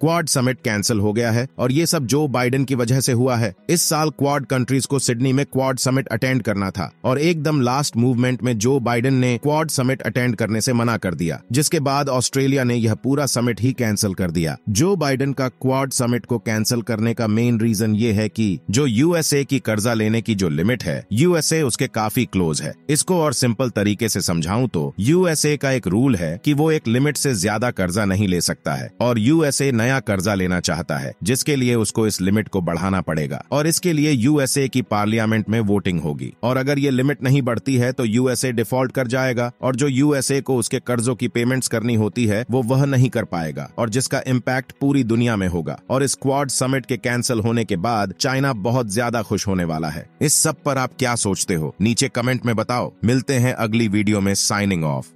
quad summit cancel हो गया है और ये सब जो बाइडेन की वजह से हुआ है इस साल क्वाड कंट्रीज को सिडनी में क्वाड समिट अटेंड करना था और एकदम लास्ट मूवमेंट में जो बाइडेन ने क्वाड समिट अटेंड करने से मना कर दिया जिसके बाद ऑस्ट्रेलिया ने यह पूरा समिट ही कैंसिल कर दिया जो बाइडेन का क्वाड समिट को कैंसिल करने का मेन रीजन ये है की जो यूएसए की कर्जा लेने की जो लिमिट है यूएसए उसके काफी क्लोज है इसको और सिंपल तरीके से समझाऊ तो यूएसए का एक रूल है की वो एक लिमिट से ज्यादा कर्जा नहीं ले सकता है और यूएसए नया कर्जा लेना चाहता है जिसके लिए उसको इस लिमिट को बढ़ाना पड़ेगा और इसके लिए यूएसए की पार्लियामेंट में वोटिंग होगी और अगर ये लिमिट नहीं बढ़ती है तो यूएसए डिफॉल्ट कर जाएगा और जो यूएसए को उसके कर्जों की पेमेंट्स करनी होती है वो वह नहीं कर पाएगा और जिसका इम्पैक्ट पूरी दुनिया में होगा और इस क्वाड समिट के कैंसिल होने के बाद चाइना बहुत ज्यादा खुश होने वाला है इस सब पर आप क्या सोचते हो नीचे कमेंट में बताओ मिलते हैं अगली वीडियो में साइनिंग ऑफ